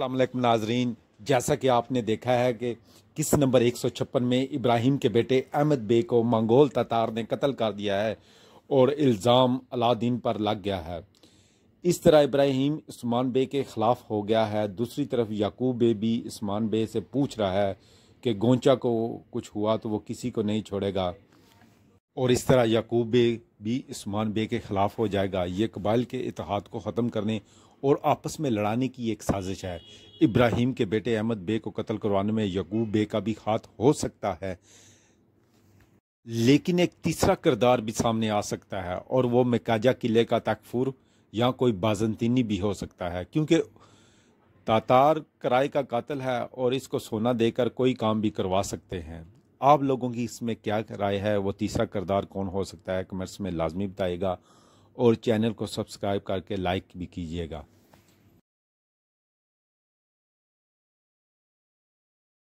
अल्लाम नाजरीन जैसा कि आपने देखा है कि किस नंबर छप्पन में इब्राहिम के बेटे अहमद बे को मंगोल ततार ने कत्ल कर दिया है और इल्ज़ाम अलादीन पर लग गया है इस तरह इब्राहिम स्मान बे के ख़िलाफ़ हो गया है दूसरी तरफ याकूब बे भी स्मान बे से पूछ रहा है कि गोंचा को कुछ हुआ तो वो किसी को नहीं छोड़ेगा और इस तरह याकूब बे भी उस्मान बे के ख़िलाफ़ हो जाएगा ये कबाइल के इतिहाद को ख़त्म करने और आपस में लड़ाने की एक साजिश है इब्राहिम के बेटे अहमद बे को कत्ल करवाने में यकूब बे का भी हाथ हो सकता है लेकिन एक तीसरा किरदार भी सामने आ सकता है और वो मकाजा किले का तकफूर या कोई बाजनतीनी भी हो सकता है क्योंकि तातार कराए का कातल है और इसको सोना देकर कोई काम भी करवा सकते हैं आप लोगों की इसमें क्या राय है वो तीसरा करदार कौन हो सकता है कमेंट्स में लाजमी बताइएगा और चैनल को सब्सक्राइब करके लाइक भी कीजिएगा